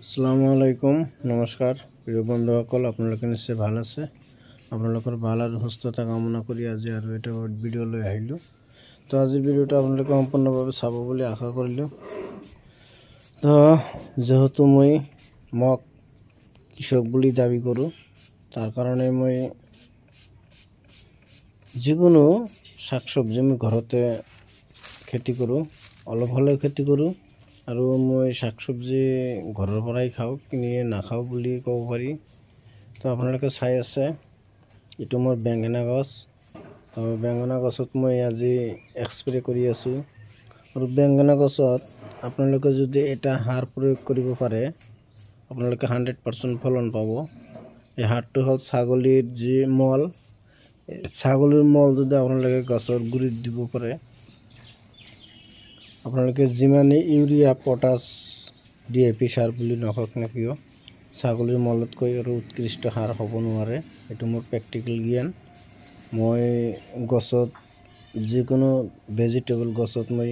আসসালামু আলাইকুম নমস্কার প্রিয় বন্ধু সকল আপোনালোকে নিশ্চয় ভাল আছে আপোনালোকৰ ভাল আৰু সুস্থতা কামনা কৰি আজি আৰু এটা ভিডিঅ' লৈ আহিলোঁ তো আজি ভিডিঅ'টো আপোনালোকে সম্পূৰ্ণভাৱে চাব বুলি আশা কৰিলোঁ তো যিহেতু মই মোক কৃষক বুলি দাবী কৰোঁ তাৰ কাৰণে মই যিকোনো শাক চব্জি আমি ঘৰতে খেতি কৰোঁ অলপ হ'লেও খেতি কৰোঁ আৰু মই শাক চব্জি ঘৰৰ পৰাই খাওঁ কিনি নাখাওঁ বুলি ক'ব পাৰি তো আপোনালোকে চাই আছে এইটো মোৰ বেঙেনা গছ আৰু বেঙেনা গছত মই আজি এক্সপ্ৰে কৰি আছোঁ আৰু বেঙেনা গছত আপোনালোকে যদি এটা সাৰ প্ৰয়োগ কৰিব পাৰে আপোনালোকে হাণ্ড্ৰেড পাৰ্চেণ্ট ফলন পাব এই সাৰটো হ'ল ছাগলীৰ যি মল ছাগলীৰ মল যদি আপোনালোকে গছৰ গুৰিত দিব পাৰে আপোনালোকে যিমানেই urea potash D A P সাৰ বুলি নকওক নে কিয় ছাগলীৰ মলতকৈ আৰু উৎকৃষ্ট সাৰ হ'ব নোৱাৰে সেইটো মোৰ প্ৰেক্টিকেল জ্ঞান মই গছত যিকোনো ভেজিটেবল গছত মই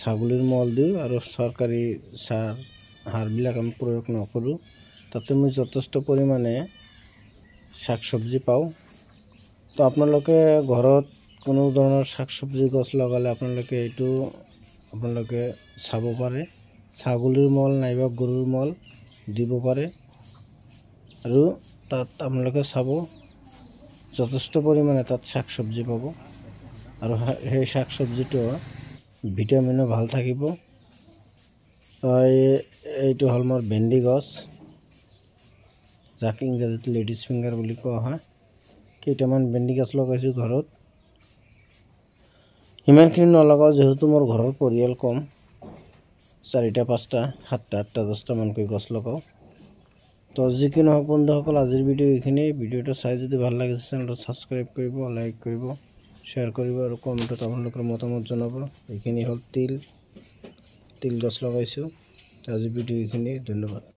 ছাগলীৰ মল দিওঁ আৰু চৰকাৰী সাৰ সাৰবিলাক আমি প্ৰয়োগ নকৰোঁ তাতে মই যথেষ্ট পৰিমাণে শাক চব্জি পাওঁ তো আপোনালোকে ঘৰত কোনো ধৰণৰ শাক চব্জি গছ লগালে আপোনালোকে এইটো আপোনালোকে চাব পাৰে ছাগলীৰ মল নাইবা গৰুৰ মল দিব পাৰে আৰু তাত আপোনালোকে চাব যথেষ্ট পৰিমাণে তাত শাক চবজি পাব আৰু সেই শাক চবজিটো ভিটামিনো ভাল থাকিব এইটো হ'ল মোৰ ভেন্দি গছ যাক ইংৰাজীত লেডিজ ফিংগাৰ বুলি কোৱা হয় কেইটামান ভেন্দি গছ লগাইছোঁ ঘৰত ইমানখিনি নলগাওঁ যিহেতু মোৰ ঘৰৰ পৰিয়াল কম চাৰিটা পাঁচটা সাতটা আঠটা দহটামানকৈ গছ লগাওঁ তো যি কি নহওক বন্ধুসকল আজিৰ ভিডিঅ' এইখিনিয়েই ভিডিঅ'টো চাই যদি ভাল লাগিছে চেনেলটো ছাবস্ক্ৰাইব কৰিব লাইক কৰিব শ্বেয়াৰ কৰিব আৰু কমেণ্টত আপোনালোকৰ মতামত জনাব এইখিনি হ'ল তিল তিল গছ লগাইছোঁ আজিৰ ভিডিঅ' এইখিনিয়ে ধন্যবাদ